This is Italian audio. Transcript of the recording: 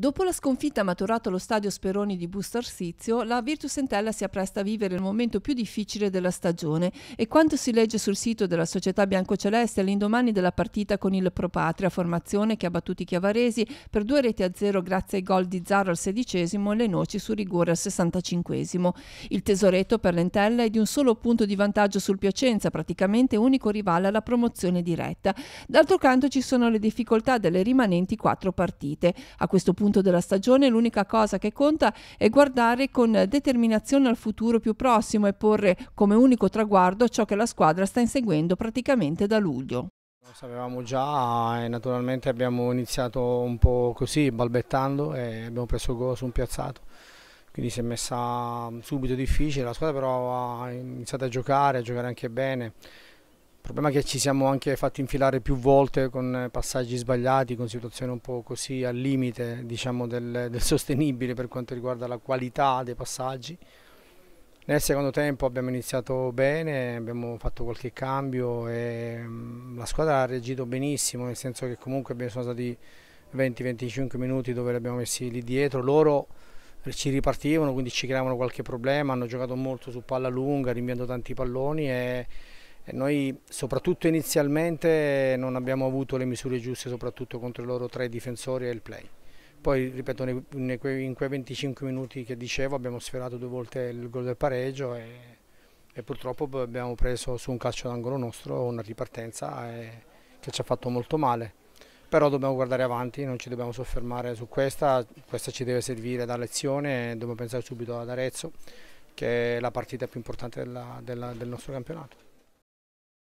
Dopo la sconfitta maturata allo stadio Speroni di Busto Arsizio, la Virtus Entella si appresta a vivere il momento più difficile della stagione e quanto si legge sul sito della società biancoceleste all'indomani della partita con il Pro Patria, formazione che ha battuto i Chiavaresi per due reti a zero grazie ai gol di Zaro al sedicesimo e le noci su rigore al sessantacinquesimo. Il tesoretto per l'Entella è di un solo punto di vantaggio sul Piacenza, praticamente unico rivale alla promozione diretta. D'altro canto ci sono le difficoltà delle rimanenti quattro partite. A questo punto punto della stagione, l'unica cosa che conta è guardare con determinazione al futuro più prossimo e porre come unico traguardo ciò che la squadra sta inseguendo praticamente da luglio. Lo sapevamo già e naturalmente abbiamo iniziato un po' così, balbettando e abbiamo preso il gol su un piazzato. Quindi si è messa subito difficile, la squadra però ha iniziato a giocare, a giocare anche bene. Il problema è che ci siamo anche fatti infilare più volte con eh, passaggi sbagliati, con situazioni un po' così al limite diciamo, del, del, sostenibile per quanto riguarda la qualità dei passaggi. Nel secondo tempo abbiamo iniziato bene, abbiamo fatto qualche cambio e mm, la squadra ha reagito benissimo, nel senso che comunque abbiamo sono stati 20-25 minuti dove li abbiamo messi lì dietro. Loro ci ripartivano, quindi ci creavano qualche problema, hanno giocato molto su palla lunga, rinviando tanti palloni e noi soprattutto inizialmente non abbiamo avuto le misure giuste soprattutto contro i loro tre difensori e il play. Poi, ripeto, in quei 25 minuti che dicevo abbiamo sferato due volte il gol del pareggio e, e purtroppo abbiamo preso su un calcio d'angolo nostro una ripartenza e, eh, che ci ha fatto molto male. Però dobbiamo guardare avanti, non ci dobbiamo soffermare su questa, questa ci deve servire da lezione, dobbiamo pensare subito ad Arezzo che è la partita più importante della, della, del nostro campionato.